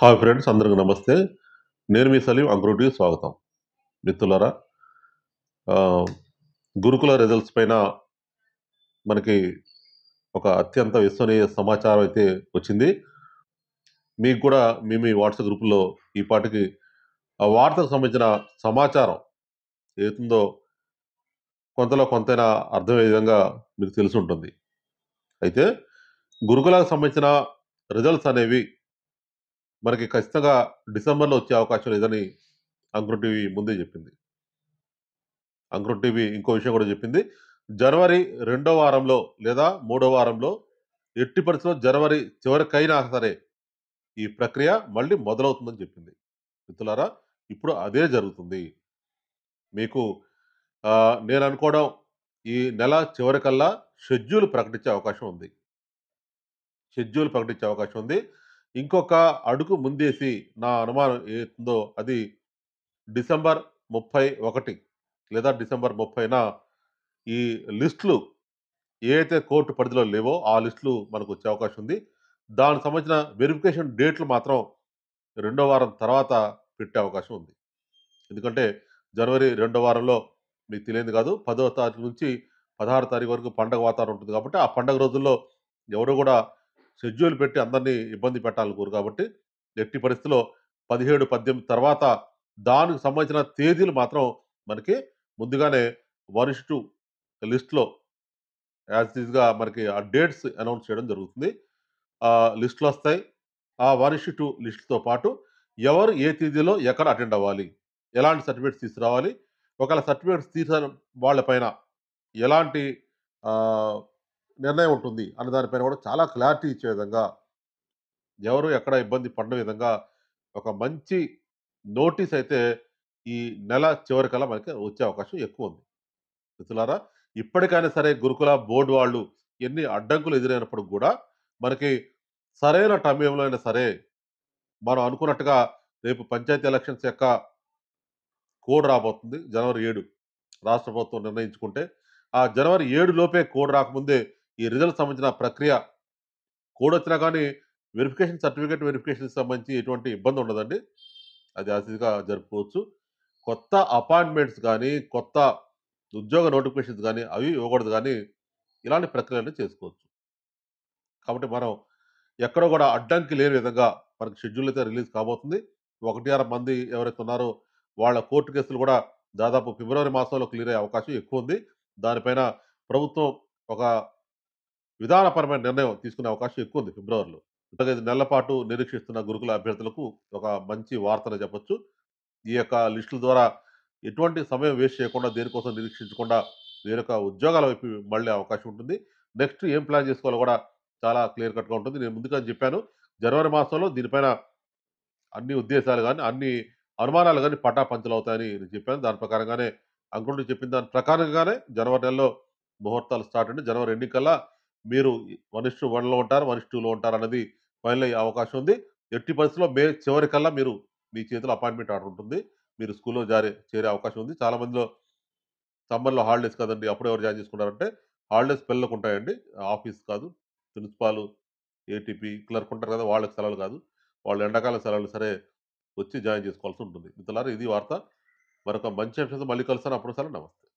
hi friends అందరికి నమస్తే నేను మీ సలీం అగ్రోటికి స్వాగతం మిత్రులరా గురుకుల రిజల్ట్స్ పైన మనకి ఒక అత్యంత విశ్వనీయ సమాచారం అయితే వచ్చింది మీకు కూడా మీ మీ వాట్సాప్ గ్రూపుల్లో ఈ పాటికి ఆ వార్తకు సంబంధించిన సమాచారం ఏతుందో కొంతలో కొంతైనా అర్థమయ్యే విధంగా మీకు తెలిసి ఉంటుంది అయితే గురుకులకు సంబంధించిన రిజల్ట్స్ అనేవి మనకి ఖచ్చితంగా డిసెంబర్లో వచ్చే అవకాశం లేదని అంకుర్ టీవీ ముందే చెప్పింది అంకుర్ టీవీ ఇంకో విషయం కూడా చెప్పింది జనవరి రెండో వారంలో లేదా మూడో వారంలో ఎట్టి పరిస్థితుల్లో జనవరి చివరికైనా సరే ఈ ప్రక్రియ మళ్ళీ మొదలవుతుందని చెప్పింది మిత్రులారా ఇప్పుడు అదే జరుగుతుంది మీకు నేను అనుకోవడం ఈ నెల చివరికల్లా షెడ్యూల్ ప్రకటించే అవకాశం ఉంది షెడ్యూల్ ప్రకటించే అవకాశం ఉంది ఇంకొక అడుగు ముందేసి నా అనుమానం ఏందో అది డిసెంబర్ ముప్పై ఒకటి లేదా డిసెంబర్ ముప్పైన ఈ లిస్టులు ఏదైతే కోర్టు పరిధిలో లేవో ఆ లిస్టులు మనకు వచ్చే అవకాశం ఉంది దానికి సంబంధించిన వెరిఫికేషన్ డేట్లు మాత్రం రెండో వారం తర్వాత పెట్టే అవకాశం ఉంది ఎందుకంటే జనవరి రెండో వారంలో మీకు తెలియదు కాదు పదో తారీఖు నుంచి పదహారు తారీఖు వరకు పండగ వాతావరణం ఉంటుంది కాబట్టి ఆ పండగ రోజుల్లో ఎవరు కూడా షెడ్యూల్ పెట్టి అందరినీ ఇబ్బంది పెట్టాలని కోరు కాబట్టి ఎట్టి పరిస్థితిలో పదిహేడు పద్దెనిమిది తర్వాత దానికి సంబంధించిన తేదీలు మాత్రం మనకి ముందుగానే వరిష్ఠు లిస్ట్లో యాజ్ ఈజ్గా మనకి ఆ డేట్స్ అనౌన్స్ చేయడం జరుగుతుంది ఆ లిస్టులు వస్తాయి ఆ వరిష్ఠు టు లిస్టుతో పాటు ఎవరు ఏ తేదీలో ఎక్కడ అటెండ్ అవ్వాలి ఎలాంటి సర్టిఫికేట్స్ తీసుకురావాలి ఒకవేళ సర్టిఫికేట్స్ తీసిన వాళ్ళపైన ఎలాంటి నిర్ణయం ఉంటుంది అనే దానిపైన కూడా చాలా క్లారిటీ ఇచ్చే విధంగా ఎవరు ఎక్కడ ఇబ్బంది పడిన విధంగా ఒక మంచి నోటీస్ అయితే ఈ నెల చివరికల్లా మనకి వచ్చే అవకాశం ఎక్కువ ఉంది మిత్రులారా ఇప్పటికైనా సరే గురుకుల బోర్డు వాళ్ళు ఎన్ని అడ్డంకులు ఎదురైనప్పుడు కూడా మనకి సరైన టైంలో అయినా సరే మనం అనుకున్నట్టుగా రేపు పంచాయతీ ఎలక్షన్స్ యొక్క కోడ్ రాబోతుంది జనవరి ఏడు రాష్ట్ర ప్రభుత్వం నిర్ణయించుకుంటే ఆ జనవరి ఏడు లోపే కోడ్ రాకముందే ఈ రిజల్ట్ సంబంధించిన ప్రక్రియ కోడ్ వచ్చినా కానీ వెరిఫికేషన్ సర్టిఫికేట్ వెరిఫికేషన్కి సంబంధించి ఎటువంటి ఇబ్బంది ఉండదండి అది ఆసీగా జరుపుకోవచ్చు కొత్త అపాయింట్మెంట్స్ కానీ కొత్త ఉద్యోగ నోటిఫికేషన్స్ కానీ అవి ఇవ్వకూడదు కానీ ఇలాంటి ప్రక్రియలు చేసుకోవచ్చు కాబట్టి మనం ఎక్కడో కూడా అడ్డంకి లేని విధంగా మనకి షెడ్యూల్ అయితే రిలీజ్ కాబోతుంది ఒకటి ఆరు మంది ఎవరైతే ఉన్నారో వాళ్ళ కోర్టు కేసులు కూడా దాదాపు ఫిబ్రవరి మాసంలో క్లియర్ అయ్యే అవకాశం ఎక్కువ ఉంది దానిపైన ప్రభుత్వం ఒక విధానపరమైన నిర్ణయం తీసుకునే అవకాశం ఎక్కువ ఉంది ఫిబ్రవరిలో ఐదు నెలల పాటు నిరీక్షిస్తున్న గురుకుల అభ్యర్థులకు ఒక మంచి వార్తను చెప్పొచ్చు ఈ యొక్క లిస్టుల ద్వారా ఎటువంటి సమయం వేస్ట్ చేయకుండా దేనికోసం నిరీక్షించకుండా వేరొక ఉద్యోగాల వైపు మళ్ళీ అవకాశం ఉంటుంది నెక్స్ట్ ఏం ప్లాన్ చేసుకోవాలో కూడా చాలా క్లియర్ కట్గా ఉంటుంది నేను ముందుగా చెప్పాను జనవరి మాసంలో దీనిపైన అన్ని ఉద్దేశాలు కానీ అన్ని అనుమానాలు కానీ పటా పంచలు అవుతాయని నేను చెప్పాను దాని ప్రకారంగానే అంకుడు చెప్పిన దాని ప్రకారంగానే జనవరి నెలలో ముహూర్తాలు స్టార్ట్ అంటే జనవరి ఎన్నికల్లా మీరు వన్ వన్లో ఉంటారు వన్ టూలో ఉంటారు అనేది ఫైనల్ అయ్యే అవకాశం ఉంది ఎట్టి పరిస్థితిలో మే చివరికల్లా మీరు మీ చేతిలో అపాయింట్మెంట్ ఆర్డర్ ఉంటుంది మీరు స్కూల్లో జారే చేరే అవకాశం ఉంది చాలామందిలో సమ్మర్లో హాలిడేస్ కదండి అప్పుడు ఎవరు జాయిన్ చేసుకున్నారంటే హాలిడేస్ పిల్లలకు ఉంటాయండి ఆఫీస్ కాదు ప్రిన్సిపాల్ ఏటీపీ క్లర్క్ ఉంటారు కదా వాళ్ళకి సెలవులు కాదు వాళ్ళు ఎండాకాల సెలవులు సరే వచ్చి జాయిన్ చేసుకోవాల్సి ఉంటుంది మిత్రులారా ఇది వార్త మరొక మంచి అంశంతో మళ్ళీ కలుస్తాను అప్పుడు సార్ నమస్తే